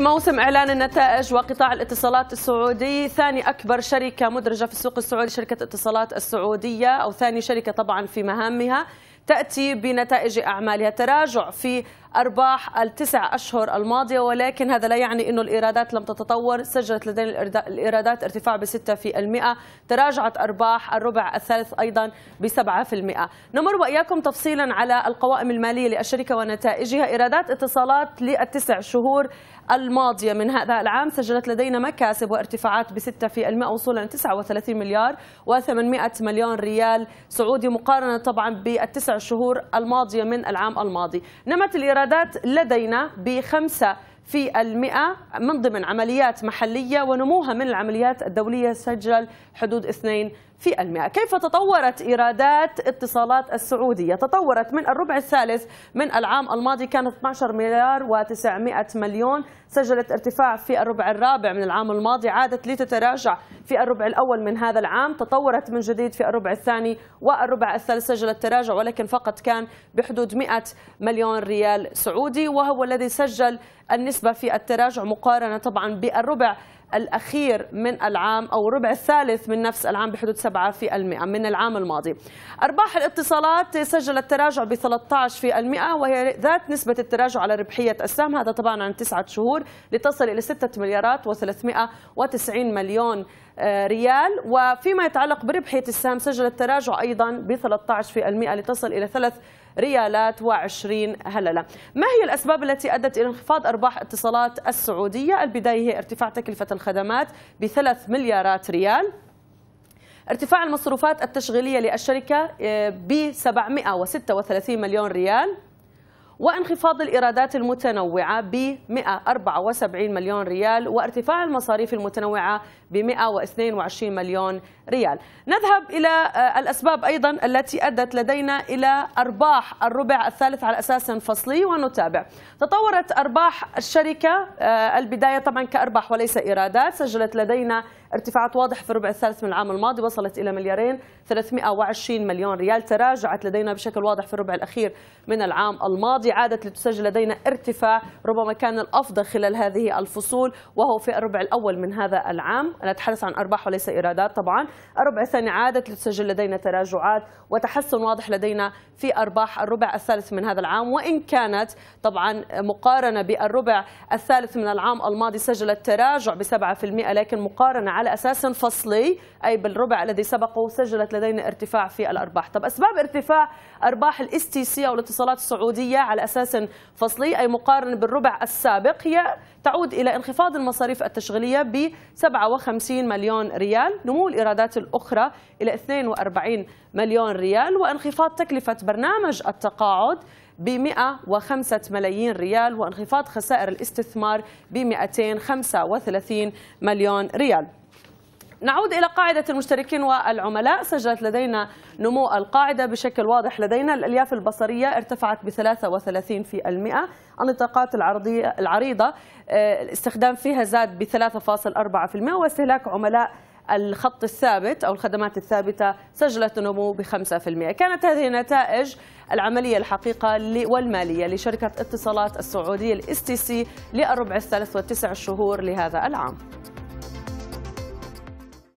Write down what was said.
موسم إعلان النتائج وقطاع الاتصالات السعودي ثاني أكبر شركة مدرجة في السوق السعودي شركة اتصالات السعودية أو ثاني شركة طبعا في مهامها تأتي بنتائج أعمالها تراجع في أرباح التسع أشهر الماضية ولكن هذا لا يعني أنه الإيرادات لم تتطور سجلت لدينا الإيرادات ارتفاع بستة في المئة تراجعت أرباح الربع الثالث أيضا بسبعة في المئة نمر وإياكم تفصيلا على القوائم المالية للشركة ونتائجها إيرادات اتصالات للتسع شهور الماضية من هذا العام سجلت لدينا مكاسب وارتفاعات بستة في المئة وصولا إلى 39 مليار و800 مليون ريال سعودي مقارنة طبعا بالتسع التسع شهور الماضية من العام الماضي نمت الإيرادات لدينا بخمسة في المئة من ضمن عمليات محلية ونموها من العمليات الدولية سجل حدود 2 في المئة كيف تطورت إيرادات اتصالات السعودية تطورت من الربع الثالث من العام الماضي كانت 12 مليار و900 مليون سجلت ارتفاع في الربع الرابع من العام الماضي عادت لتتراجع في الربع الأول من هذا العام تطورت من جديد في الربع الثاني والربع الثالث سجلت تراجع ولكن فقط كان بحدود 100 مليون ريال سعودي وهو الذي سجل النسبة نسبة في التراجع مقارنة طبعا بالربع الأخير من العام أو الربع الثالث من نفس العام بحدود 7 في المئة من العام الماضي أرباح الاتصالات سجلت تراجع ب 13 في المئة وهي ذات نسبة التراجع على ربحية السهم هذا طبعا عن تسعة شهور لتصل إلى 6 مليارات و390 مليون آه، ريال وفيما يتعلق بربحية السهم سجلت تراجع أيضا ب 13% لتصل إلى 3 ريالات و20 هللة ما هي الأسباب التي أدت إلى انخفاض أرباح اتصالات السعودية البداية هي ارتفاع تكلفة والخدمات بثلاث مليارات ريال ارتفاع المصروفات التشغيلية للشركة آه، ب 736 مليون ريال وانخفاض الإيرادات المتنوعة ب 174 مليون ريال وارتفاع المصاريف المتنوعة ب 122 مليون ريال نذهب إلى آه، الأسباب أيضا التي أدت لدينا إلى أرباح الربع الثالث على أساس فصلي ونتابع تطورت أرباح الشركة آه، البداية طبعا كأرباح وليس إيرادات سجلت لدينا ارتفاعات واضح في الربع الثالث من العام الماضي وصلت إلى مليارين 320 مليون ريال تراجعت لدينا بشكل واضح في الربع الأخير من العام الماضي عادت لتسجل لدينا ارتفاع ربما كان الأفضل خلال هذه الفصول وهو في الربع الأول من هذا العام انا اتحدث عن أرباح وليس إيرادات طبعا الربع الثاني عادت لتسجل لدينا تراجعات وتحسن واضح لدينا في أرباح الربع الثالث من هذا العام وإن كانت طبعا مقارنة بالربع الثالث من العام الماضي سجلت تراجع ب 7% لكن مقارنة على أساس فصلي أي بالربع الذي سبقه سجلت لدينا ارتفاع في الأرباح طب أسباب ارتفاع أرباح الاس تي سي أو الاتصالات السعودية على على أساس فصلي أي مقارنه بالربع السابق هي تعود إلى انخفاض المصاريف التشغيلية ب 57 مليون ريال نمو الإيرادات الأخرى إلى 42 مليون ريال وانخفاض تكلفة برنامج التقاعد ب 105 ملايين ريال وانخفاض خسائر الاستثمار ب 235 مليون ريال نعود إلى قاعدة المشتركين والعملاء سجلت لدينا نمو القاعدة بشكل واضح لدينا الألياف البصرية ارتفعت ب 33 في المئة النطاقات العرضية العريضة آه، الاستخدام فيها زاد ب 3.4% واستهلاك عملاء الخط الثابت أو الخدمات الثابتة سجلت نمو ب 5% كانت هذه نتائج العملية الحقيقة والمالية لشركة اتصالات السعودية الاس تي سي للربع الثالث والتسع شهور لهذا العام